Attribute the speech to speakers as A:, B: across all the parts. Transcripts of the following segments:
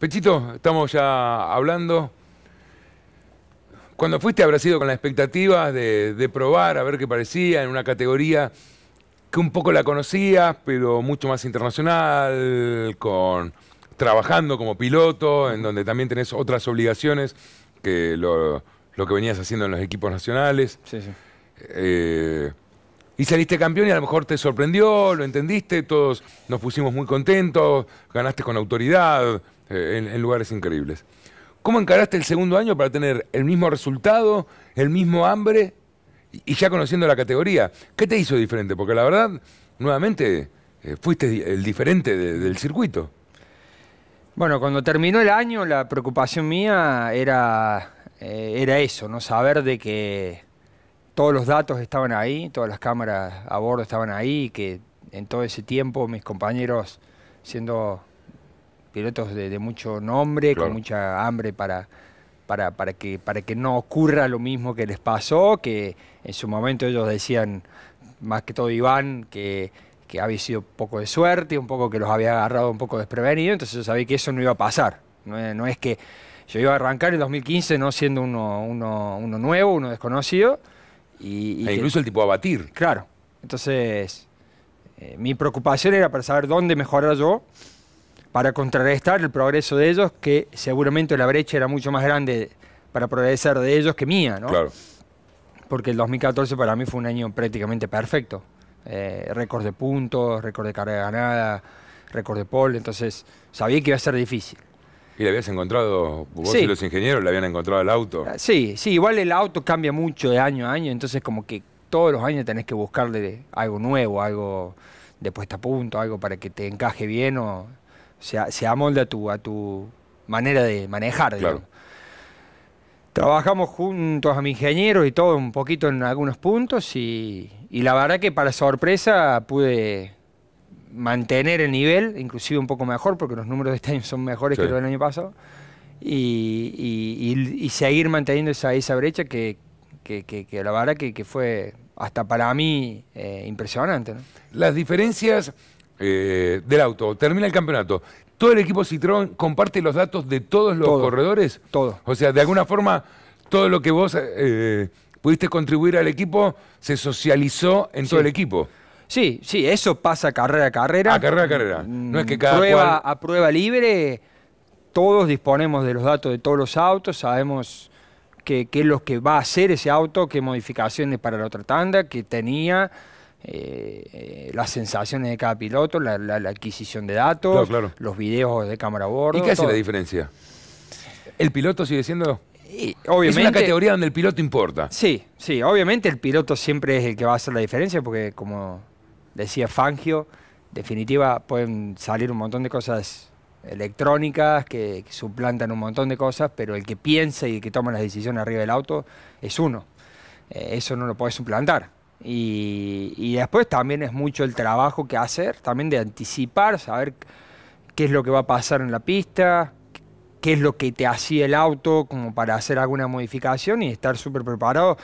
A: Pechito, estamos ya hablando. Cuando fuiste habrás sido con la expectativa de, probar, a ver qué parecía en una categoría que un poco la conocías, pero mucho más internacional, con trabajando como piloto, en donde también tenés otras obligaciones que lo, que venías haciendo en los equipos nacionales. Sí, sí. Eh, y saliste campeón y a lo mejor te sorprendió, lo entendiste, todos nos pusimos muy contentos, ganaste con autoridad, eh, en, lugares increíbles. ¿Cómo encaraste el segundo año para tener el mismo resultado, el mismo hambre y ya conociendo la categoría? ¿Qué te hizo diferente? Porque la verdad, nuevamente, eh, fuiste el diferente del circuito.
B: Bueno, cuando terminó el año, la preocupación mía era, eh, era eso, no saber de que todos los datos estaban ahí, todas las cámaras a bordo estaban ahí, que en todo ese tiempo mis compañeros, siendo pilotos de, mucho nombre, con mucha hambre para, para, que, para que no ocurra lo mismo que les pasó, que en su momento ellos decían, más que todo Iván, que, había sido poco de suerte, un poco que los había agarrado un poco desprevenido, entonces yo sabía que eso no iba a pasar. No, es que yo iba a arrancar en 2015 no siendo uno, nuevo, uno desconocido. Y, e incluso el tipo a batir. Claro. Entonces, eh, mi preocupación era para saber dónde mejorar yo para contrarrestar el progreso de ellos, que seguramente la brecha era mucho más grande para progresar de ellos que mía, ¿no? Claro. Porque el 2014 para mí fue un año prácticamente perfecto. Eh, récord de puntos, récord de carga ganada, récord de pole, entonces sabía que iba a ser difícil.
A: ¿Y le habías encontrado, vos los ingenieros le habían encontrado el auto? Ah,
B: sí, sí, igual el auto cambia mucho de año a año, entonces como que todos los años tenés que buscarle algo nuevo, algo de puesta a punto, algo para que te encaje bien o se, se amolda a tu, manera de manejar. Trabajamos juntos a mi ingeniero y todo un poquito en algunos puntos y, la verdad que para sorpresa pude mantener el nivel, inclusive un poco mejor, porque los números de este año son mejores que los del año pasado, y, y, y, seguir manteniendo esa, esa brecha que, que, que, la verdad que, fue hasta para mí eh, impresionante.
A: Las diferencias eh, del auto, termina el campeonato. ¿Todo el equipo Citroën comparte los datos de todos los corredores? Todo. O sea, de alguna forma, todo lo que vos eh, pudiste contribuir al equipo se socializó en todo el equipo.
B: Sí, sí, eso pasa carrera a carrera. A carrera a carrera. Mm, no es que cada prueba a prueba libre, todos disponemos de los datos de todos los autos, sabemos qué es lo que va a hacer ese auto, qué modificaciones para la otra tanda, qué tenía. Eh, eh, las sensaciones de cada piloto, la, adquisición de datos, los videos de cámara a bordo. ¿Y qué hace la diferencia? ¿El piloto sigue siendo...? obviamente, es una categoría donde el piloto importa. Sí, sí, obviamente el piloto siempre es el que va a hacer la diferencia porque como decía Fangio, definitiva pueden salir un montón de cosas electrónicas que, suplantan un montón de cosas, pero el que piensa y el que toma las decisiones arriba del auto es uno. Eh, eso no lo puede suplantar. Y, después también es mucho el trabajo que hacer, también de anticipar, saber qué es lo que va a pasar en la pista, qué es lo que te hacía el auto como para hacer alguna modificación y estar súper preparado,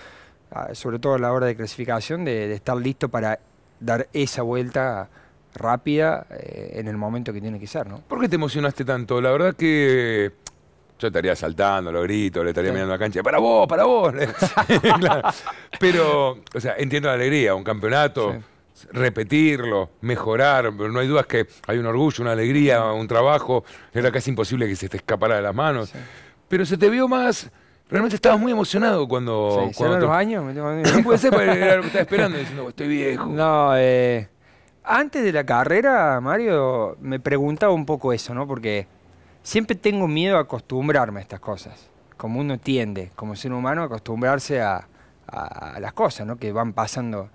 B: ah, sobre todo a la hora de clasificación, de, estar listo para dar esa vuelta rápida eh, en el momento que tiene que ser. ¿no?
A: ¿Por qué te emocionaste tanto? La verdad que yo estaría saltando, lo grito, le estaría mirando la cancha, para vos, para vos. Pero, o sea, entiendo la alegría, un campeonato, repetirlo, mejorar, pero no hay dudas que hay un orgullo, una alegría, un trabajo, era casi imposible que se te escapara de las manos. Pero se te vio más, Realmente estabas muy emocionado cuando. Sí, los años? no puede ser, porque era lo que estaba esperando, diciendo, estoy viejo.
B: No, eh, antes de la carrera, Mario, me preguntaba un poco eso, ¿no? Porque Siempre tengo miedo a acostumbrarme a estas cosas, como uno tiende, como ser humano, acostumbrarse a, a, a las cosas ¿no? que van pasando.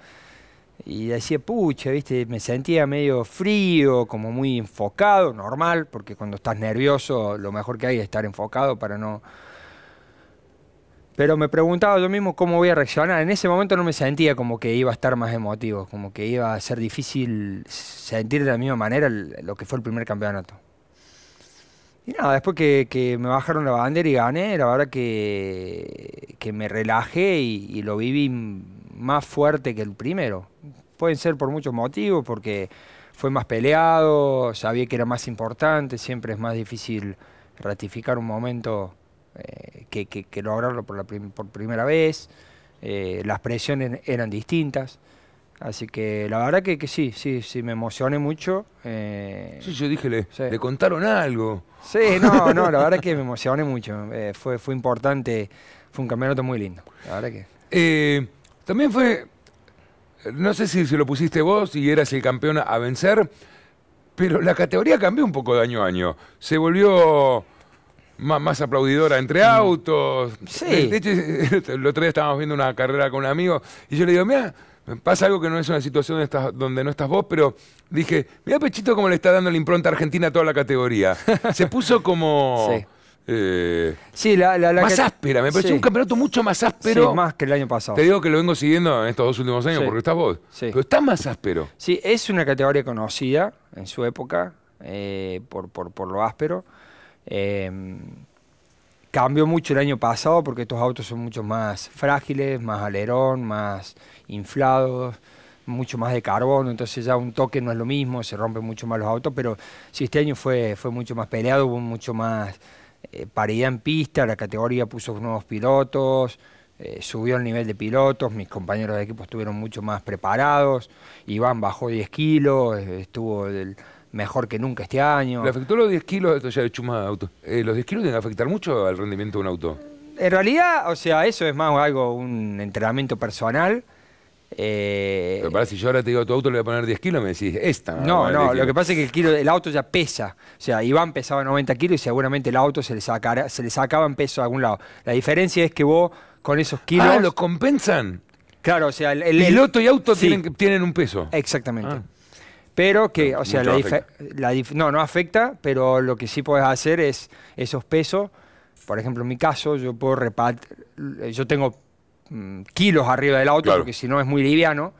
B: Y decía, pucha, ¿viste? me sentía medio frío, como muy enfocado, normal, porque cuando estás nervioso lo mejor que hay es estar enfocado para no... Pero me preguntaba yo mismo cómo voy a reaccionar. En ese momento no me sentía como que iba a estar más emotivo, como que iba a ser difícil sentir de la misma manera lo que fue el primer campeonato. Y nada, después que, me bajaron la bandera y gané, la verdad que, me relajé y, lo viví más fuerte que el primero. Pueden ser por muchos motivos, porque fue más peleado, sabía que era más importante, siempre es más difícil ratificar un momento eh, que, lograrlo por, la primera vez, eh, las presiones eran distintas. Así que la verdad que, que sí, sí, sí, me emocioné mucho. Eh, sí, yo dije, le, contaron algo. Sí, no, no, la verdad que me emocioné mucho. Eh, fue, fue importante, fue un campeonato muy lindo, la verdad que.
A: Eh, también fue, no sé si se lo pusiste vos y eras el campeón a vencer, pero la categoría cambió un poco de año a año. Se volvió más, aplaudidora entre autos. Sí. De hecho, el otro día estábamos viendo una carrera con un amigo y yo le digo, mira pasa algo que no es una situación donde, no estás vos, pero dije, mira Pechito cómo le está dando la impronta argentina a toda la categoría. Se puso
B: como... Sí.
A: Eh,
B: la, más áspera, me pareció un campeonato mucho más áspero. más que el año pasado. Te digo
A: que lo vengo siguiendo en estos dos últimos años porque estás vos. Pero está más áspero.
B: Sí, es una categoría conocida en su época eh, por, lo áspero. Eh, Cambió mucho el año pasado porque estos autos son mucho más frágiles, más alerón, más inflados, mucho más de carbono, entonces ya un toque no es lo mismo, se rompen mucho más los autos, pero si este año fue, fue mucho más peleado, hubo mucho más eh, paridad en pista, la categoría puso nuevos pilotos, eh, subió el nivel de pilotos, mis compañeros de equipo estuvieron mucho más preparados, Iván bajó 10 kilos, estuvo... Del, mejor que nunca este año. ¿Le afectó
A: los 10 kilos? Esto ya de chuma auto. Eh, ¿Los 10 kilos tienen que afectar mucho al rendimiento de un auto?
B: En realidad, o sea, eso es más algo, un entrenamiento personal.
A: Pero eh, para si yo ahora te digo, tu auto le voy a poner 10
B: kilos, me decís, esta. No, no, lo que pasa es que el, auto ya pesa. O sea, Iván pesaba 90 kilos y seguramente el auto se le, sacara, se le sacaba en peso a algún lado. La diferencia es que vos con esos kilos... Ah, ¿lo compensan? Claro, o sea... El, el Piloto y auto tienen, un peso. Exactamente. Ah. Pero que, o sea, la, no, no afecta, pero lo que sí puedes hacer es esos pesos. Por ejemplo, en mi caso, yo puedo repartir, yo tengo mm, kilos arriba del auto, porque si no es muy liviano,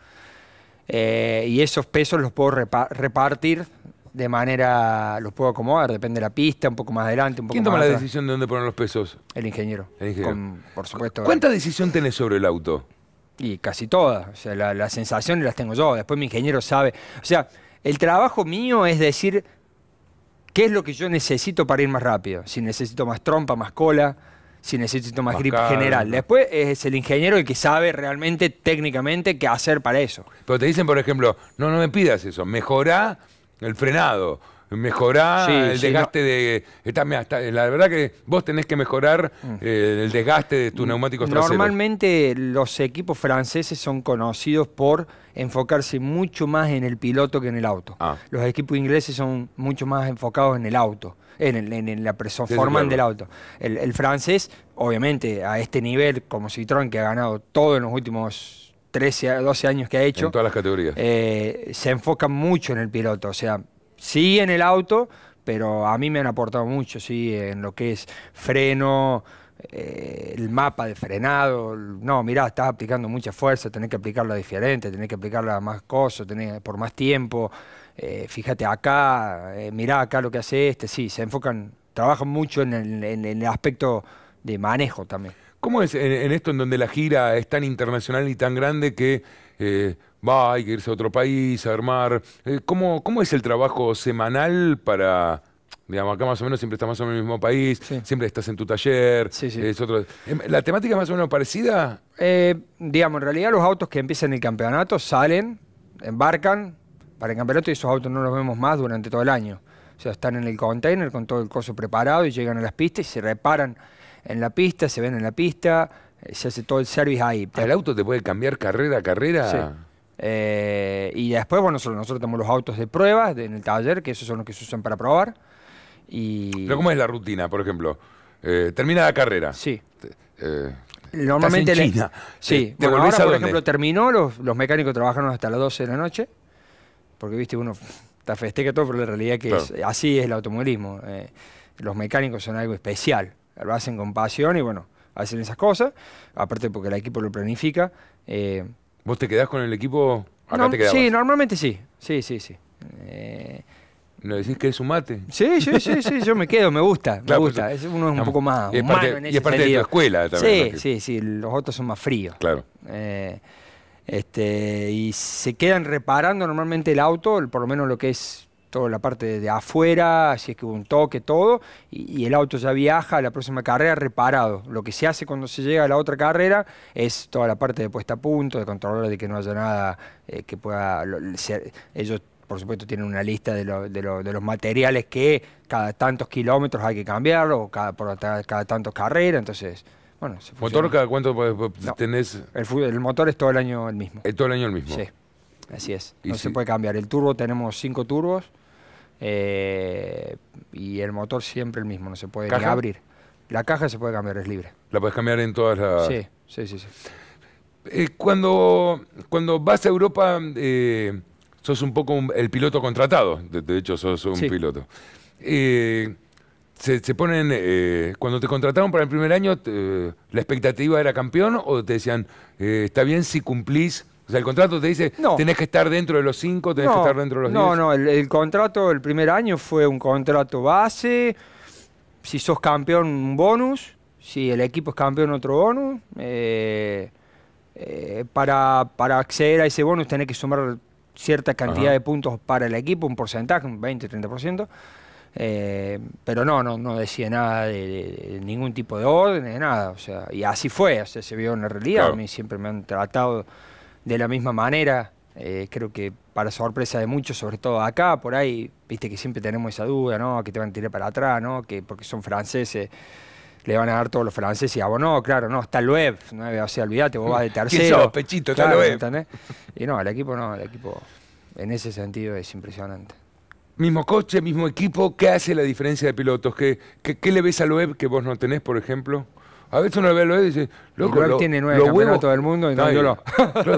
B: eh, y esos pesos los puedo repartir de manera, los puedo acomodar, depende de la pista, un poco más adelante, un poco más ¿Quién toma la decisión de dónde poner los pesos? El ingeniero. El ingeniero. por supuesto. ¿Cuánta decisión tenés sobre el auto? Y casi todas. O sea, la, las sensaciones las tengo yo. Después mi ingeniero sabe. O sea, el trabajo mío es decir qué es lo que yo necesito para ir más rápido. Si necesito más trompa, más cola, si necesito más, gripe grip general. Después es el ingeniero el que sabe realmente técnicamente qué hacer para eso. Pero te dicen, por ejemplo, no, no me
A: pidas eso, mejorá el frenado mejorar el desgaste de. la verdad que vos tenés que mejorar mm. eh, el desgaste de tus neumáticos traseros.
B: Normalmente los equipos franceses son conocidos por enfocarse mucho más en el piloto que en el auto. Ah. Los equipos ingleses son mucho más enfocados en el auto, en, la presión del auto. El, francés, obviamente, a este nivel, como Citroën, que ha ganado todo en los últimos 13, 12 años que ha hecho. En todas las categorías. Eh, se enfoca mucho en el piloto. O sea, sí en el auto, pero a mí me han aportado mucho, sí, en lo que es freno, eh, el mapa de frenado, no, mirá, estás aplicando mucha fuerza, tenés que aplicarla diferente, tenés que aplicarla más cosas, tenés por más tiempo, eh, fíjate acá, eh, mirá acá lo que hace este, sí, se enfocan, trabajan mucho en el, aspecto de manejo también.
A: ¿Cómo es en, esto en donde la gira es tan internacional y tan grande que va, hay que irse a otro país, a armar. Eh, ¿cómo, ¿Cómo es el trabajo semanal para, digamos, acá más o menos siempre estás más o menos en el mismo país, siempre estás en tu taller. Es em,
B: ¿La temática es más o menos parecida? Eh, digamos, en realidad los autos que empiezan el campeonato salen, embarcan para el campeonato y esos autos no los vemos más durante todo el año. O sea, están en el container con todo el coso preparado y llegan a las pistas y se reparan en la pista, se ven en la pista, eh, se hace todo el service ahí. ¿El auto te puede cambiar carrera a carrera? Eh, y después, bueno, nosotros, nosotros tenemos los autos de pruebas en el taller, que esos son los que se usan para probar. Y... ¿Pero cómo es
A: la rutina, por ejemplo? Eh, termina la carrera. Sí. Eh,
B: Normalmente. Estás en
A: Sí. ¿Te ahora, por ejemplo,
B: terminó, los, los mecánicos trabajaron hasta las 12 de la noche, porque, viste, uno está que todo, pero la realidad que así es el automovilismo. los mecánicos son algo especial, lo hacen con pasión y, bueno, hacen esas cosas, aparte porque el equipo lo planifica. Eh, ¿Vos te quedás con el equipo? Acá te Sí, normalmente sí. Sí, sí, sí. ¿No eh, decís que es un mate? Sí, sí, sí, sí, yo me quedo, me gusta, me gusta. Pues, uno es un poco más es humano en ese Y es parte de tu escuela también. Sí, sí, sí, los otros son más fríos. Claro. Eh, este, y se quedan reparando normalmente el auto, por lo menos lo que es toda la parte de afuera, así es que hubo un toque, todo, y, el auto ya viaja a la próxima carrera reparado. Lo que se hace cuando se llega a la otra carrera es toda la parte de puesta a punto, de controlar de que no haya nada eh, que pueda... ellos por supuesto tienen una lista de, de, los materiales que cada tantos kilómetros hay que cambiarlo, cada, por, cada tantos carreras, entonces, bueno. Se ¿Motor cada cuánto tenés? El, motor es todo el año el mismo. ¿Es todo el año el mismo? Sí, así es. No se, puede cambiar. El turbo tenemos cinco turbos, eh, y el motor siempre el mismo, no se puede abrir. La caja se puede cambiar, es libre.
A: La puedes cambiar en todas las... Sí, sí, sí. Eh, cuando, cuando vas a Europa, eh, sos un poco el piloto contratado, de, hecho sos un piloto. Se, ponen, cuando te contrataron para el primer año, ¿la expectativa era campeón o te decían, está bien si cumplís sea, el contrato te dice, no. tenés que estar dentro de los cinco, tenés que estar dentro de los 10. No,
B: no, el, contrato, el primer año fue un contrato base, si sos campeón, un bonus, si el equipo es campeón, otro bonus. Eh, eh, para, acceder a ese bonus tenés que sumar cierta cantidad de puntos para el equipo, un porcentaje, un 20, 30%. Eh, pero no, no, no decía nada de, ningún tipo de orden, de nada. O sea, y así fue, o sea, se vio en la realidad. A mí siempre me han tratado de la misma manera. Eh, creo que para sorpresa de muchos, sobre todo acá, por ahí, viste que siempre tenemos esa duda, ¿no? Que te van a tirar para atrás, ¿no? Que porque son franceses le van a dar todos los franceses y a vos no, claro, no, está el web, ¿no? o sea, olvídate, vos vas de tercero. Sos, pechito, está el web. Y no, el equipo no, el equipo en ese sentido es impresionante.
A: Mismo coche, mismo equipo, ¿qué hace la diferencia de pilotos? ¿Qué, qué, qué le ves al web que vos no tenés, por ejemplo? A veces uno ve lo y dice, lo, tiene nueve lo todo
B: el mundo no, yo no.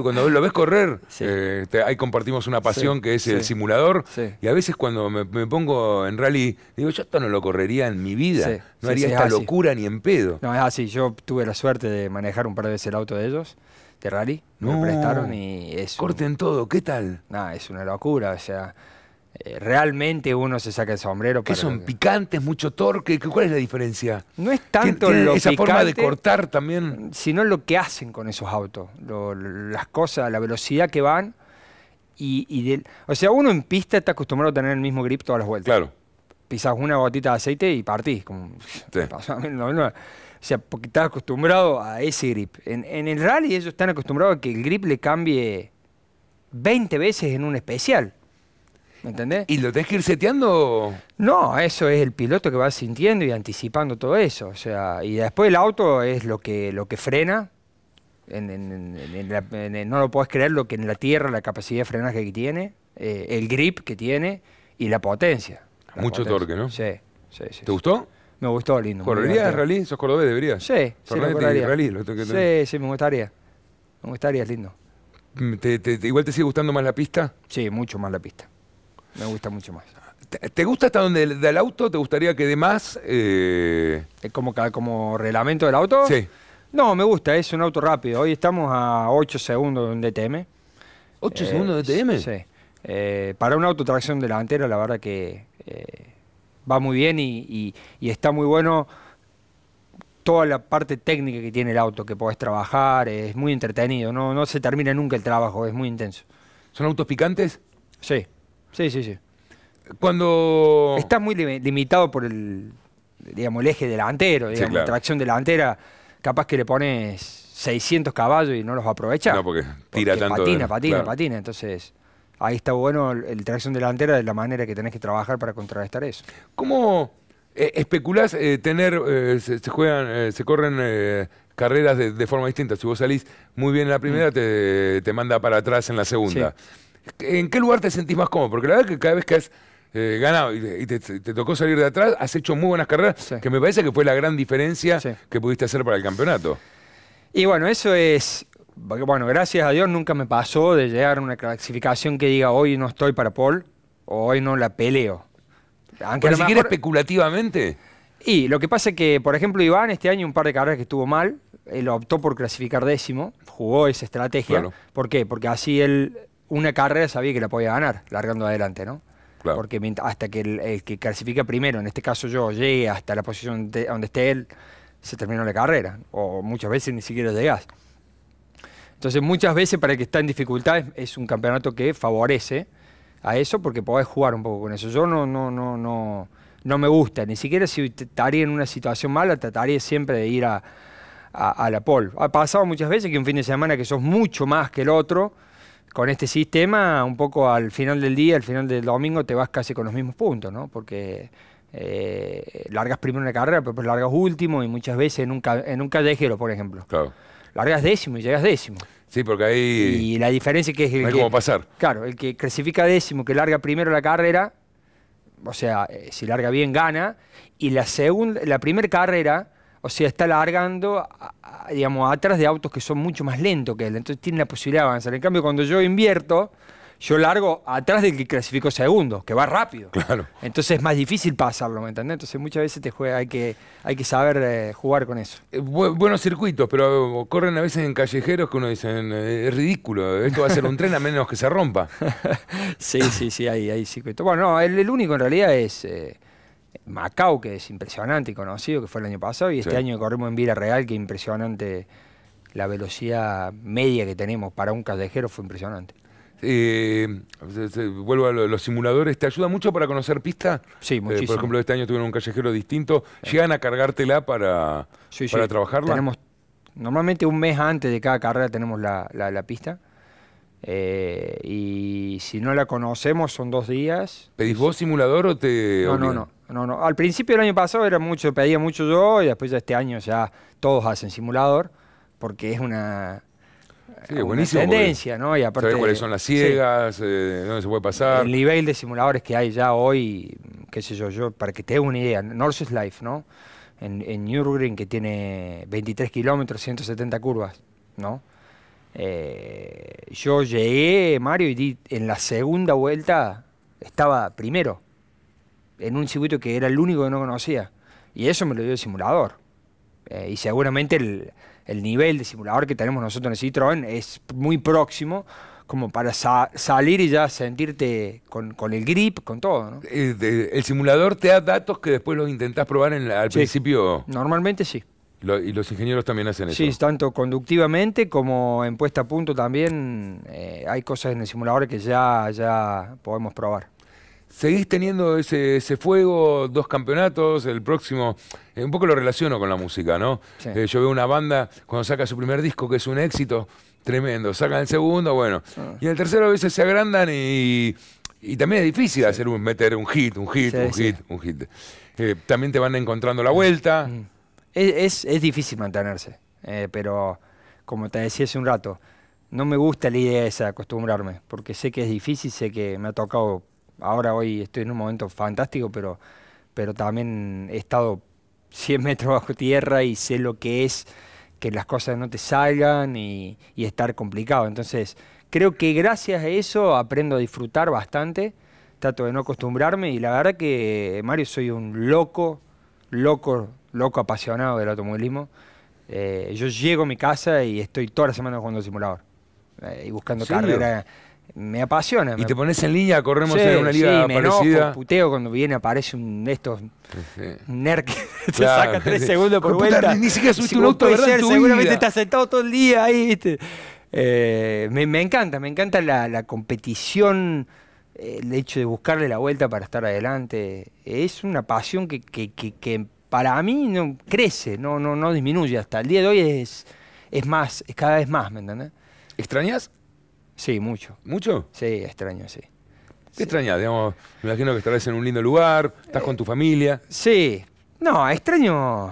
B: cuando
A: lo ves correr, eh, ahí compartimos una pasión que es el simulador. Y a veces cuando me, pongo en rally, digo, yo esto no lo correría en mi vida. No haría esta locura
B: ni en pedo. No, es así. Yo tuve la suerte de manejar un par de veces el auto de ellos, de rally. No, me prestaron y es. Corten todo, ¿qué tal? No, es una locura. O sea eh, realmente uno se saca el sombrero. ¿Qué son? ¿Picantes? ¿Mucho torque? ¿Cuál es la diferencia? No es tanto lo esa picante, forma de cortar también. Sino lo que hacen con esos autos, las cosas, la velocidad que van. Y, o sea, uno en pista está acostumbrado a tener el mismo grip todas las vueltas. Claro. Pisas una gotita de aceite y partís. Como, O sea, porque estás acostumbrado a ese grip. En, en el rally ellos están acostumbrados a que el grip le cambie 20 veces en un especial. ¿Entendés? ¿Y lo tenés que ir seteando? No, eso es el piloto que va sintiendo y anticipando todo eso. O sea, y después el auto es lo que, lo que frena. no lo puedes creer lo que en la tierra, la capacidad de frenaje que tiene, eh, el grip que tiene y la potencia. Mucho torque, ¿no? Sí, sí, sí. ¿Te gustó? Me gustó, lindo. ¿Correrías rally? ¿Sos cordobés? ¿Deberías? Sí, sí, sí, sí, me gustaría. Me gustaría, es lindo.
A: ¿Te, igual te sigue gustando más la pista? Sí, mucho más la
B: pista. Me gusta mucho más. ¿Te, gusta hasta donde del auto? ¿Te gustaría que de más? Eh, como, como reglamento del auto. sí. No, me gusta, es un auto rápido. Hoy estamos a 8 segundos de un DTM.
A: ¿Ocho eh, segundos de TM? Sí.
B: Eh, para un auto tracción delantera, la verdad que va muy bien y, está muy bueno toda la parte técnica que tiene el auto, que podés trabajar, es muy entretenido, no, no se termina nunca el trabajo, es muy intenso. ¿Son autos picantes? Sí, Sí, sí, sí. Cuando. Estás muy limitado por el, digamos, eje delantero, digamos, tracción delantera, capaz que le pones 600 caballos y no los aprovechas. No, porque tira tanto. Patina, patina, patina. Entonces, ahí está bueno el, tracción delantera de la manera que tenés que trabajar para contrarrestar eso. ¿Cómo eh, especulás
A: eh, tener, eh, se, juegan, se corren carreras de, forma distinta? Si vos salís muy bien en la primera, mm. te, te, manda para atrás en la segunda. Sí. ¿En qué lugar te sentís más cómodo? Porque la verdad es que cada vez que has eh, ganado y, te, tocó salir de atrás, has hecho muy buenas carreras,
B: que me parece que fue la gran diferencia que pudiste hacer para el campeonato. Y bueno, eso es. Bueno, gracias a Dios nunca me pasó de llegar a una clasificación que diga hoy no estoy para Paul o hoy no la peleo. Aunque Pero si especulativamente. Y lo que pasa es que, por ejemplo, Iván este año un par de carreras que estuvo mal, él optó por clasificar décimo, jugó esa estrategia. ¿Por qué? Porque así él una carrera sabía que la podía ganar, largando adelante, ¿no? Porque hasta que el, que clasifica primero, en este caso yo, llegue hasta la posición donde esté él, se terminó la carrera. O muchas veces ni siquiera llegas. Entonces, muchas veces para el que está en dificultades es un campeonato que favorece a eso porque podés jugar un poco con eso. Yo no, no, no, no, no me gusta. Ni siquiera si estaría en una situación mala, trataría siempre de ir a, a la pole. Ha pasado muchas veces que un fin de semana que sos mucho más que el otro con este sistema, un poco al final del día, al final del domingo, te vas casi con los mismos puntos, ¿no? Porque eh, largas primero la carrera, pero largas último y muchas veces en un, en un callejero, por ejemplo. Claro. Largas décimo y llegas décimo. Sí, porque ahí. Y la diferencia que es. El no hay pasar. Claro, el que clasifica décimo, que larga primero la carrera, o sea, eh, si larga bien, gana. Y la, segunda, la primera carrera o sea, está largando, digamos, atrás de autos que son mucho más lentos que él. Entonces tiene la posibilidad de avanzar. En cambio, cuando yo invierto, yo largo atrás del que clasificó segundo, que va rápido. Claro. Entonces es más difícil pasarlo, ¿me entendés? Entonces muchas veces te juega, hay, que, hay que saber eh, jugar con eso.
A: Eh, buenos circuitos, pero eh, corren a veces en callejeros
B: que uno dice, es ridículo, esto va a ser un tren a menos que se rompa. sí, sí, sí, hay, circuitos. Bueno, no, el único en realidad es... Macao, que es impresionante y conocido, que fue el año pasado, y este año corrimos en Vila Real, que impresionante la velocidad media que tenemos para un callejero, fue impresionante.
A: Eh, vuelvo a los simuladores, ¿te ayuda mucho para conocer pistas? Sí, eh, muchísimo. por ejemplo, este año tuvieron un callejero distinto, ¿llegan a cargártela para, para trabajarla? Tenemos,
B: normalmente un mes antes de cada carrera tenemos la, la, pista. Eh, y si no la conocemos son dos días.
A: ¿Pedís vos simulador o te.? No, no, no
B: no, Al principio del año pasado era mucho, pedía mucho yo y después de este año ya todos hacen simulador porque es una,
A: tendencia, ¿no? cuáles son las ciegas? Eh, ¿Dónde se puede pasar? El
B: nivel de simuladores que hay ya hoy, qué sé yo, yo para que te dé una idea, Norses Life, ¿no? En, en Nürburgring que tiene 23 kilómetros, 170 curvas, ¿no? Eh, yo llegué, Mario, y en la segunda vuelta estaba primero en un circuito que era el único que no conocía. Y eso me lo dio el simulador. Eh, y seguramente el, nivel de simulador que tenemos nosotros en el Citroën es muy próximo como para salir y ya sentirte con, el grip, con todo. Eh, el simulador te da datos que después los intentás probar en al
A: principio.
B: Normalmente sí.
A: y los ingenieros también hacen eso. Sí,
B: tanto conductivamente como en puesta a punto también eh, hay cosas en el simulador que ya, ya podemos probar. ¿Seguís teniendo ese, fuego, dos campeonatos, el próximo?
A: Eh, un poco lo relaciono con la música, ¿no? Eh, yo veo una banda cuando saca su primer disco, que es un éxito tremendo. Sacan el segundo, bueno. Y el tercero a veces se agrandan y, también es difícil hacer un, meter un hit, un hit, un, hit un hit, eh, también te van encontrando
B: la vuelta. Mm. Es, difícil mantenerse, pero como te decía hace un rato, no me gusta la idea esa de acostumbrarme, porque sé que es difícil, sé que me ha tocado ahora hoy estoy en un momento fantástico, pero, pero también he estado 100 metros bajo tierra y sé lo que es que las cosas no te salgan y, estar complicado. Entonces, creo que gracias a eso aprendo a disfrutar bastante, trato de no acostumbrarme y la verdad que, Mario, soy un loco, loco, loco apasionado del automovilismo. Eh, yo llego a mi casa y estoy toda la semana jugando simulador eh, y buscando carreras me apasiona. Y te pones en línea, corremos en una liga sí, me puteo cuando viene, aparece un de estos un que te saca tres segundos por vuelta. ni siquiera subiste un auto, Ser, seguramente está estás sentado todo el día ahí, ¿viste? Eh, me, encanta, me encanta la, competición, el hecho de buscarle la vuelta para estar adelante. Es una pasión que, que, que, para mí no crece, no, no, no disminuye. Hasta el día de hoy es, es más, es cada vez más, ¿me entendés? ¿Extrañas Sí, mucho. ¿Mucho? Sí, extraño, sí.
A: ¿Qué Digamos, me imagino que estás en un lindo lugar, estás con tu familia. Eh, sí. No,
B: extraño.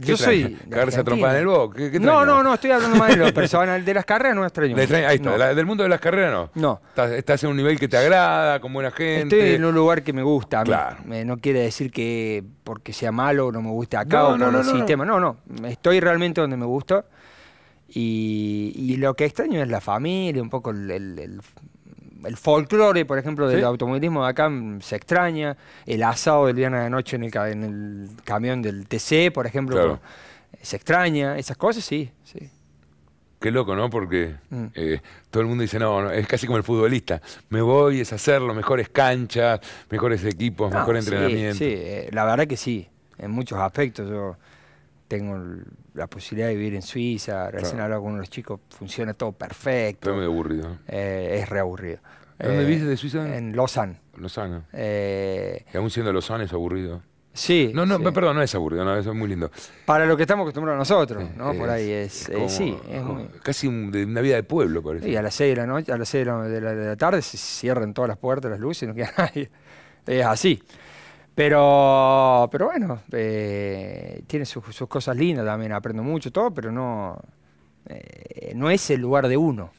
A: Yo soy. Cagarse a en el box. no, no, no, estoy hablando más de lo personal.
B: De las carreras no extraño. ahí está, del
A: mundo de las carreras no. No. Estás, en un nivel que te agrada, con buena gente. Estoy en un
B: lugar que me gusta. Claro. no quiere decir que porque sea malo no me guste acá o no, el sistema. No, no. Estoy realmente donde me gusta. Y, lo que extraño es la familia, un poco el, el, folclore, por ejemplo, del automovilismo de acá mm, se extraña. El asado del viernes de noche en el, en el camión del TC, por ejemplo, se extraña. Esas cosas sí, sí.
A: Qué loco, ¿no? Porque mm. eh, todo el mundo dice, no, es casi como el futbolista. Me voy, es hacerlo, mejores canchas, mejores equipos, mejor entrenamiento. Sí,
B: eh, la verdad que sí, en muchos aspectos. Yo, tengo la posibilidad de vivir en Suiza, recién claro. con unos chicos, funciona todo perfecto. Pero muy aburrido. Eh, es reaburrido. ¿Dónde eh, viviste de Suiza? En Lausanne. Lausanne. Eh, y aún siendo Lausanne es aburrido.
A: Sí. No, no, perdón, no es aburrido, no, es muy lindo.
B: Para lo que estamos acostumbrados nosotros, eh, ¿no? Por ahí es. sí, es muy... Casi una vida de pueblo, parece. Y a las 6 de la noche, a las 6 de la, tarde se cierran todas las puertas, las luces, no queda nadie. Es así. Pero, pero bueno, eh, tiene sus, cosas lindas también, aprendo mucho todo, pero no, eh, no es el lugar de uno.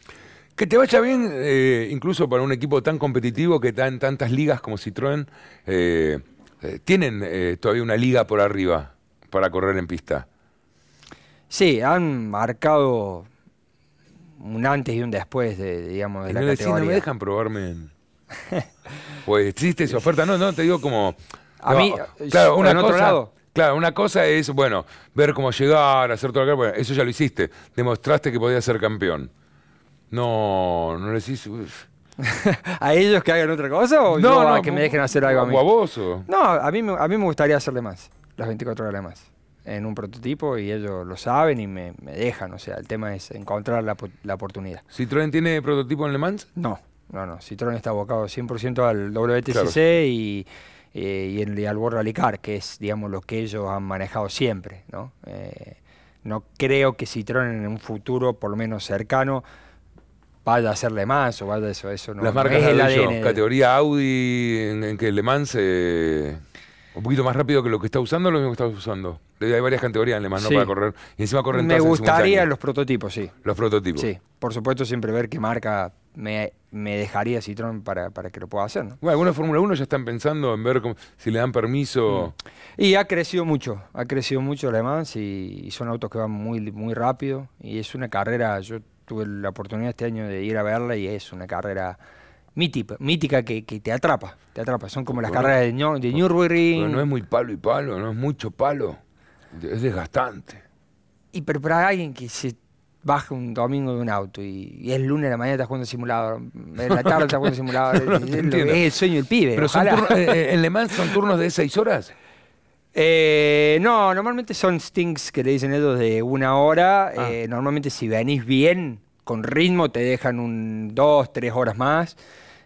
B: Que te vaya bien, eh, incluso para un equipo tan competitivo
A: que está en tantas ligas como Citroën, tienen todavía una liga por arriba para correr en pista.
B: Sí, han marcado un antes y un después de, digamos, de la categoría. no me dejan
A: probarme Pues existe esa oferta. No, no, te digo como
B: a mí, claro, una cosa, otro lado.
A: Claro, una cosa es, bueno, ver cómo llegar, hacer todo lo que... Bueno, eso ya lo hiciste. Demostraste que podías ser campeón. No, no les hice... ¿A ellos que
B: hagan otra cosa o no, ah, que me dejen hacer algo a mí? No, a mí, a mí me gustaría hacerle más, las 24 horas más, en un prototipo y ellos lo saben y me, dejan. O sea, el tema es encontrar la, la oportunidad.
A: ¿Citroën tiene prototipo en Le Mans? No,
B: no, no. Citroën está abocado 100% al WTCC y eh, y el, al Rallycar, que es digamos lo que ellos han manejado siempre. ¿no? Eh, no creo que Citroën en un futuro, por lo menos cercano, vaya a hacerle más o vaya eso. eso Las marcas de la
A: categoría Audi en, que Le Mans eh, un poquito más rápido que lo que está usando, lo mismo que está usando. Hay varias categorías en Le Mans ¿no? para correr. Y encima corren Me gustaría
B: los prototipos, sí. Los prototipos. Sí, por supuesto siempre ver qué marca me, dejaría Citroën para, para, que lo pueda hacer.
A: Bueno, algunos Fórmula 1 ya están pensando en ver cómo, si le dan permiso.
B: Mm. Y ha crecido mucho, ha crecido mucho además y, son autos que van muy, muy rápido y es una carrera, yo tuve la oportunidad este año de ir a verla y es una carrera mítica, mítica que, te atrapa, te atrapa. Son como las carreras de, de no es muy palo y palo, no es mucho
A: palo, es desgastante.
B: Y pero para alguien que se baja un domingo de un auto y, es lunes de la mañana estás jugando simulador, en la tarde estás jugando simulador, es, el sueño del pibe. Pero son eh, eh, en Le Mans son turnos de seis horas. Eh, no, normalmente son stings que le dicen ellos de una hora. Ah. normalmente si venís bien, con ritmo, te dejan un dos, tres horas más.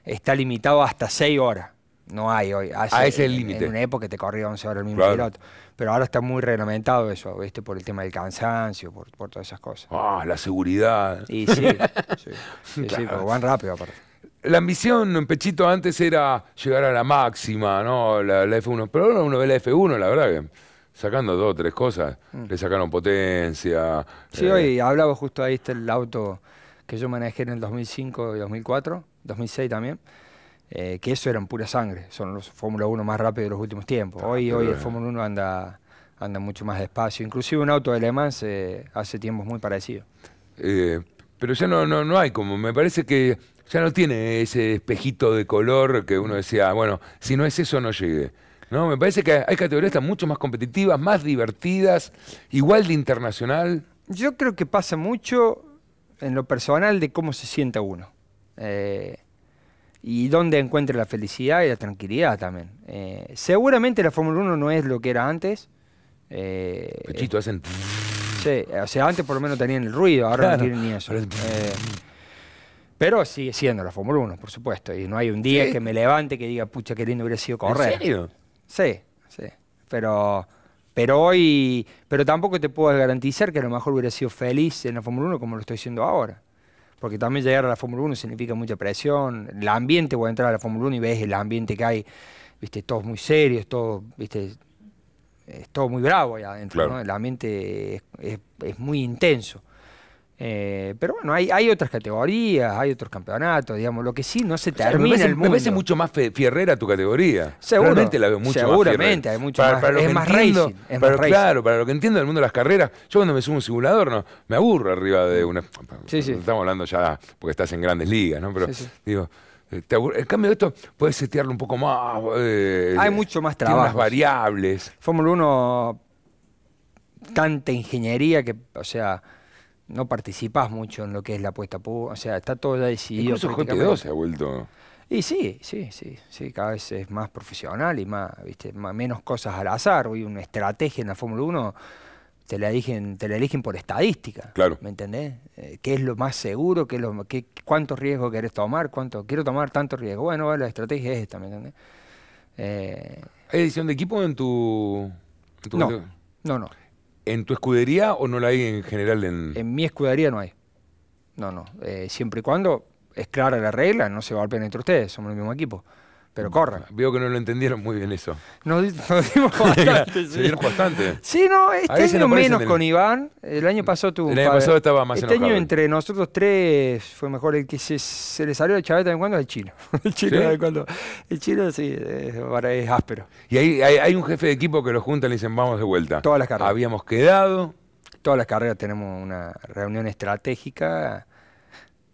B: Está limitado hasta seis horas no hay hoy. ese es el límite. En una época te corría 11 horas el mismo piloto. Pero ahora está muy reglamentado eso, ¿viste? Por el tema del cansancio, por, todas esas cosas. Ah, la
A: seguridad. Y sí,
B: sí, pero van rápido aparte.
A: La ambición en Pechito antes era llegar a la máxima, ¿no? La, F1. Pero ahora uno ve la F1, la verdad que sacando dos o tres cosas, mm. le sacaron potencia. Sí, eh. hoy
B: hablaba justo ahí, del el auto que yo manejé en el 2005 y 2004, 2006 también. Eh, que eso eran pura sangre, son los Fórmula 1 más rápidos de los últimos tiempos. Ah, hoy, hoy el Fórmula 1 anda, anda mucho más despacio, inclusive un auto de Le Mans eh, hace tiempos muy parecido
A: eh, pero ya no, no, hay como, me parece que ya no tiene ese espejito de color que uno decía, ah, bueno, si no es eso no llegue. No, me parece que hay categorías mucho más competitivas,
B: más divertidas, igual de internacional. Yo creo que pasa mucho en lo personal de cómo se sienta uno y dónde encuentre la felicidad y la tranquilidad también. Eh, seguramente la Fórmula 1 no es lo que era antes. Eh, Pechito, hacen... Sí, o sea, antes por lo menos tenían el ruido, ahora no tienen ni eso. Eh, pero, sigue siendo la Fórmula 1, por supuesto. Y no hay un día que me levante que diga, pucha, qué lindo hubiera sido correr. ¿En serio? Sí, sí. Pero... Pero hoy, pero tampoco te puedo garantizar que a lo mejor hubiera sido feliz en la Fórmula 1 como lo estoy siendo ahora porque también llegar a la Fórmula 1 significa mucha presión, el ambiente, voy a entrar a la Fórmula 1 y ves el ambiente que hay, viste, todos muy serios, todo, viste, es todo muy bravo allá adentro, ¿no? El ambiente es muy intenso. Eh, pero bueno, hay, otras categorías, hay otros campeonatos, digamos, lo que sí no se termina el mundo.
A: mucho más fierrera tu categoría. Seguramente la veo mucho seguramente más hay mucho más, es más racing, Claro, para lo que entiendo del mundo de las carreras, yo cuando me subo a un simulador no, me aburro arriba de una... Estamos hablando ya porque estás en grandes ligas, ¿no? Pero digo... Eh, en cambio, esto
B: puede setearlo un poco más. Eh, hay mucho más trabajo. más
A: variables.
B: Fórmula 1, tanta ingeniería que, o sea, no participas mucho en lo que es la apuesta pública, o sea, está todo ya decidido. Incluso GT2 se ha vuelto... Y sí, sí, sí, sí, cada vez es más profesional y más, viste, más, menos cosas al azar. Hoy una estrategia en la Fórmula 1 te la eligen, te la eligen por estadística. Claro. ¿Me entendés? Eh, ¿Qué es lo más seguro? Qué es lo, qué, ¿Cuánto riesgo querés tomar? ¿Cuánto? Quiero tomar tanto riesgo. Bueno, la estrategia es esta, ¿me entendés? Eh, ¿Hay edición de equipo en tu, no, no. ¿En tu escudería o no la hay en general? En, mi escudería no hay. No, no. Eh, siempre y cuando es clara la regla, no se va a golpear entre ustedes, somos el mismo equipo pero corran.
A: Veo que no lo entendieron muy bien eso. Nos, dimos bastante. sí. no, este año menos con
B: Iván. El año pasado tuvo. El año pasado estaba más Este año entre nosotros tres fue mejor. El que se, le salió de chaveta de cuando el chino. El chino de cuando. El chino sí, es, áspero. Y ahí hay, hay, un jefe de equipo que lo junta y le dicen, vamos de vuelta. Todas las carreras. Habíamos quedado. Todas las carreras tenemos una reunión estratégica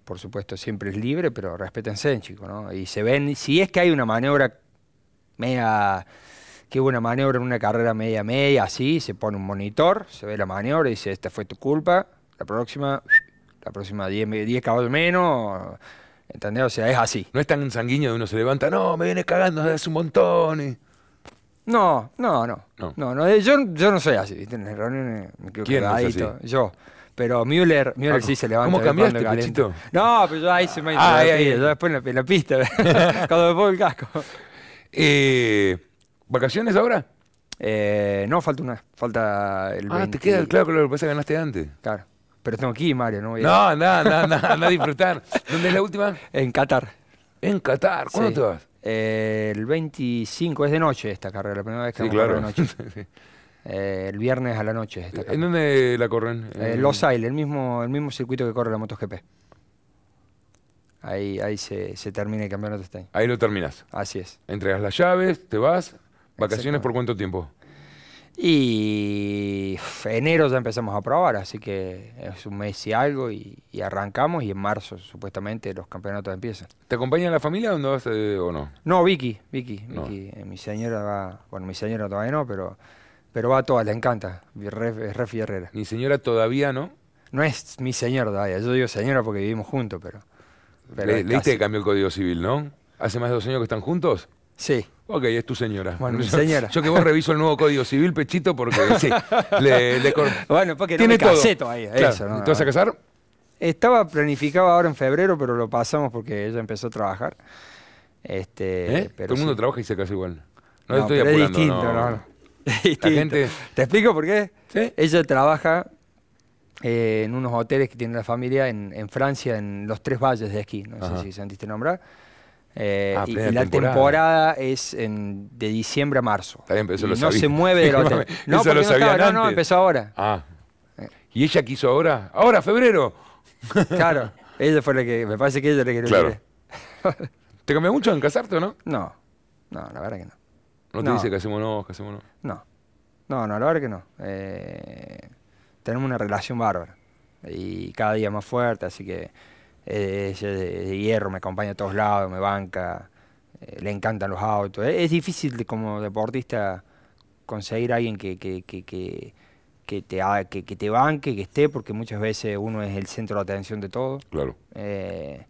B: por supuesto, siempre es libre, pero respétense, chico, ¿no? Y se ven, si es que hay una maniobra media, que hubo una maniobra en una carrera media, media, así, se pone un monitor, se ve la maniobra y dice, esta fue tu culpa, la próxima, la próxima 10 caballos menos, ¿entendés? O sea, es así. No es tan sanguíneo de uno se levanta, no, me viene cagando hace un montón. Y... No, no, no, no. No, yo, no soy así, ¿viste? En reuniones me quedo ¿Quién es así? Yo. Pero Müller, Müller sí se levanta. ¿Cómo cambiaste, Pechito? No, pero pues yo ahí se me ah, ahí, ahí, yo después en la, pista, cuando me pongo el casco. Eh, ¿Vacaciones ahora? Eh, no, falta una. Falta el Ah, te queda claro que lo que pasa ganaste antes. Claro. Pero tengo aquí, Mario, ¿no? Voy a... No, no, no, anda a disfrutar. ¿Dónde es la última? En Qatar. ¿En Qatar? ¿Cuándo te vas? Eh, el 25, es de noche esta carrera, la primera vez que sí, claro. de noche. sí. Eh, el viernes a la noche. ¿En dónde la corren? Eh, los Ailes, el mismo, el mismo circuito que corre la MotoGP. Ahí, ahí se, termina el campeonato este Ahí lo terminas. Así es. Entregas las llaves, te vas. ¿Vacaciones por cuánto tiempo? Y enero ya empezamos a probar, así que es un mes y algo y, arrancamos y en marzo supuestamente los campeonatos empiezan. ¿Te acompaña la familia o no eh, no? Vicky, Vicky, Vicky. mi señora va, bueno, mi señora todavía no, pero pero va a todas, le encanta, es re, fierrera. Mi señora todavía no. No es mi señora todavía, yo digo señora porque vivimos juntos, pero...
A: leíste que cambió el Código Civil, ¿no? ¿Hace más de dos años que están juntos? Sí. Ok, es tu señora. Bueno, mi señora. Yo que vos reviso el nuevo Código Civil, Pechito, porque sí. le, bueno, porque Tiene no tiene ahí. vas a casar?
B: Estaba planificado ahora en febrero, pero lo pasamos porque ella empezó a trabajar.
A: Este, ¿Eh? Todo el mundo trabaja y se casa igual. No, estoy pero es distinto, no.
B: ¿Te explico por qué? Ella trabaja eh, en unos hoteles que tiene la familia en, Francia, en los tres valles de esquí, no sé si sentiste nombrar. Eh, ah, y, y, la temporada, es de diciembre a marzo. eso no se mueve del hotel. no, eso lo no, no, empezó ahora. Ah. Eh. ¿Y ella quiso ahora? ¡Ahora, febrero!
A: claro, ella fue la que. Me parece que ella le quería. Claro. ¿Te cambió mucho en casarte o
B: no? No, no, la verdad que no. ¿No te no. dice
A: que hacemos No.
B: No, no, la verdad que no. Eh, tenemos una relación bárbara. Y cada día más fuerte, así que es eh, de hierro, me acompaña a todos lados, me banca, eh, le encantan los autos. Es, difícil como deportista conseguir a alguien que, que, que, que te, que, que, te banque, que esté, porque muchas veces uno es el centro de atención de todo. Claro. Eh,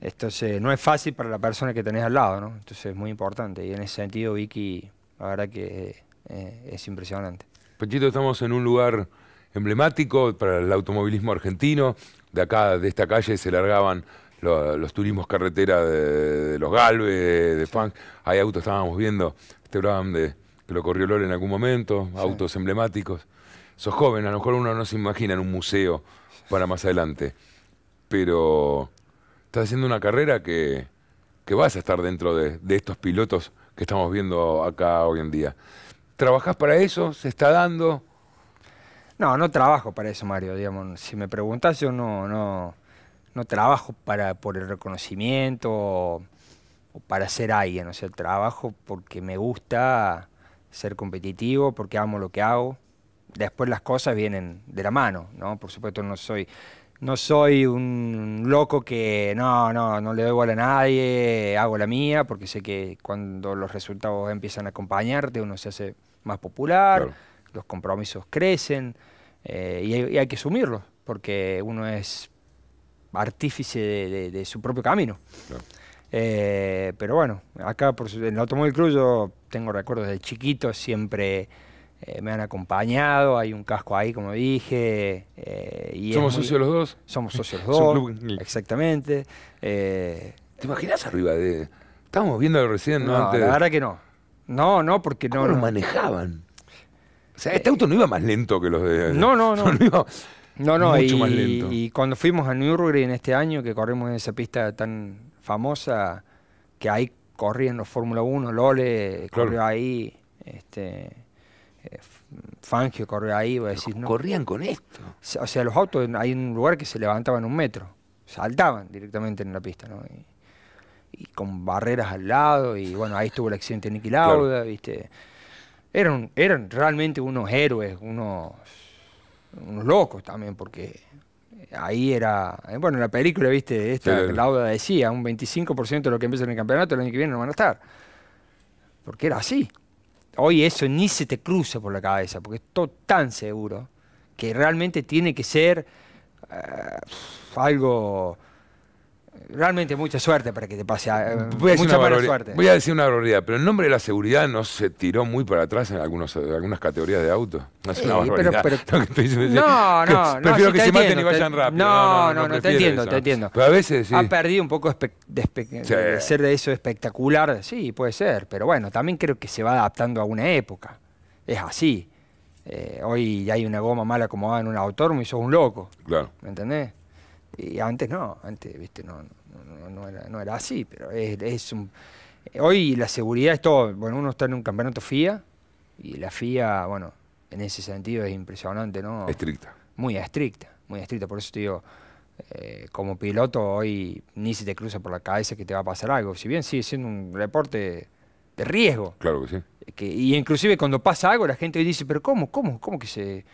B: entonces, no es fácil para la persona que tenés al lado, ¿no? Entonces, es muy importante. Y en ese sentido, Vicky, la verdad que eh, es impresionante.
A: Pechito, estamos en un lugar emblemático para el automovilismo argentino. De acá, de esta calle, se largaban los, turismos carretera de, los Galve, de, Funk. Hay autos, estábamos viendo este programa de, que lo corrió Lore en algún momento, autos emblemáticos. Sos joven, a lo mejor uno no se imagina en un museo para más adelante. Pero estás haciendo una carrera que, vas a estar dentro de, estos pilotos que estamos viendo acá hoy en día. ¿Trabajás para eso?
B: ¿Se está dando? No, no trabajo para eso, Mario. Digamos, si me preguntas, yo no, no, no trabajo para, por el reconocimiento o, o para ser alguien. O sea, trabajo porque me gusta ser competitivo, porque amo lo que hago. Después las cosas vienen de la mano, ¿no? Por supuesto, no soy no soy un loco que no, no, no le doy igual a nadie, hago la mía, porque sé que cuando los resultados empiezan a acompañarte, uno se hace más popular, los compromisos crecen eh, y, hay, que asumirlos, porque uno es artífice de, su propio camino. Eh, pero bueno, acá por, en el Automóvil Club yo tengo recuerdos de chiquito, siempre eh, me han acompañado, hay un casco ahí, como dije. Eh, y ¿Somos socios los dos? Somos socios los dos, exactamente. Eh, ¿Te imaginas arriba de...? Estábamos viendo recién, ¿no? la que no. No, no, porque no... lo manejaban?
A: O sea, este auto no iba más lento que los de... No, no, no.
B: no, no, y, y cuando fuimos a en este año, que corrimos en esa pista tan famosa, que ahí corrían los Fórmula 1, Lole, corrió ahí... Este, eh, Fangio corría ahí, va a decir, no. Corrían con esto. O sea, los autos, hay un lugar que se levantaban un metro, saltaban directamente en la pista, ¿no? Y, con barreras al lado, y bueno, ahí estuvo el accidente de Niki Lauda, ¿viste? Eran, eran realmente unos héroes, unos, unos locos también, porque ahí era. Eh, bueno, en la película, ¿viste? Esto Lauda decía: un 25% de los que empiezan en el campeonato el año que viene no van a estar. Porque era así hoy eso ni se te cruza por la cabeza, porque es todo tan seguro que realmente tiene que ser eh, algo realmente mucha suerte para que te pase. Eh, Voy a mucha suerte. Voy a
A: decir una barbaridad, pero el nombre de la seguridad no se tiró muy para atrás en algunos, eh, algunas categorías de autos. No es una barbaridad. no, no, no, Prefiero que se maten y vayan rápido. No, no, no, te entiendo, te entiendo. a veces Ha
B: perdido un poco de, ser de eso espectacular. Sí, puede ser, pero bueno, también creo que se va adaptando a una época. Es así. Eh, hoy hay una goma mal acomodada en un autónomo y sos un loco. Claro. ¿Me entendés? Y antes no, antes, viste, no, no, no, era, no era, así, pero es, Hoy la seguridad es todo, bueno, uno está en un campeonato FIA y la FIA, bueno, en ese sentido es impresionante, ¿no? Estricta. Muy estricta, muy estricta, por eso te digo, eh, como piloto hoy ni se te cruza por la cabeza que te va a pasar algo, si bien sigue siendo un deporte de riesgo. Claro que sí. y inclusive cuando pasa algo la gente dice, pero ¿cómo? ¿Cómo? ¿Cómo que se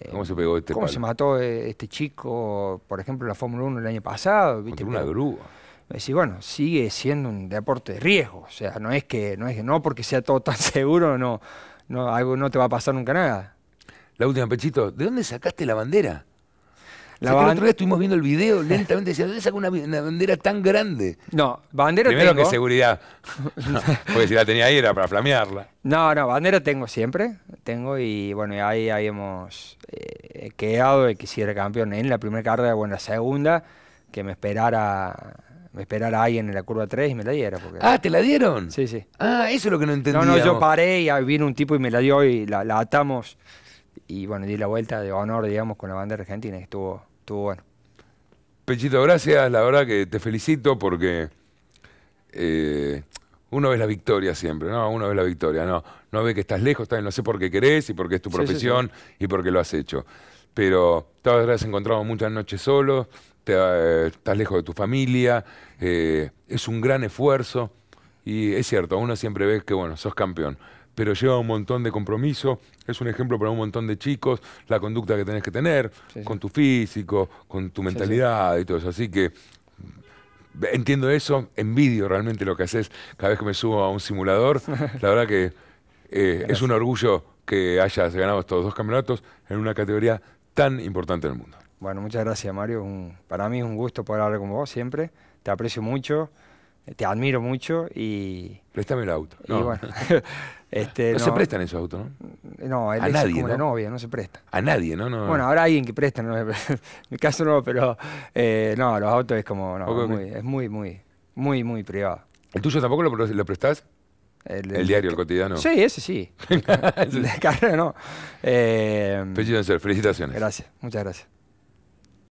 B: eh, ¿Cómo se pegó este ¿Cómo se mató eh, este chico, por ejemplo, en la Fórmula 1 el año pasado? ¿viste? una grúa. bueno, sigue siendo un deporte de riesgo. O sea, no es que no, es que no porque sea todo tan seguro, no, no, algo no te va a pasar nunca nada. La última, Pechito, ¿de dónde sacaste la bandera? La o sea, estuvimos viendo el video lentamente, decía, ¿dónde sacó una, bandera tan grande?
A: No, bandera Primero que seguridad, porque si la tenía ahí era para flamearla.
B: No, no, bandera tengo siempre, tengo y bueno, ahí, ahí hemos eh, quedado quisiera que campeón en la primera carrera, o en la segunda, que me esperara me esperara alguien en la curva 3 y me la diera. Porque... Ah, ¿te la dieron? Sí, sí. Ah, eso es lo que no entendí. No, no, yo paré y vino un tipo y me la dio y la, atamos. Y bueno, di la vuelta de honor, digamos, con la bandera argentina que estuvo bueno.
A: Pechito, gracias, la verdad que te felicito porque eh, uno ve la victoria siempre, ¿no? Uno ve la victoria, no. No ve que estás lejos, no sé por qué querés y porque es tu profesión y por qué y porque lo has hecho. Pero te has encontrado muchas noches solos, eh, estás lejos de tu familia, eh, es un gran esfuerzo y es cierto, uno siempre ve que, bueno, sos campeón pero lleva un montón de compromiso. Es un ejemplo para un montón de chicos, la conducta que tenés que tener con tu físico, con tu mentalidad y todo eso. Así que entiendo eso, envidio realmente lo que haces cada vez que me subo a un simulador. la verdad que eh, es un orgullo que hayas ganado estos dos campeonatos en una categoría tan importante del mundo.
B: Bueno, muchas gracias Mario. para mí es un gusto poder hablar con vos siempre. Te aprecio mucho te admiro mucho y... Préstame el auto. Este, no, se prestan esos autos, ¿no? No, es como la novia, no se presta. A nadie, ¿no? bueno, ahora alguien que presta, no, en mi caso no, pero eh, no, los autos es como, es muy, muy, muy, muy privado. ¿El tuyo tampoco lo, prestás? El, diario, el cotidiano. Sí, ese sí. El carrera
A: no. felicitaciones.
B: Gracias, muchas gracias.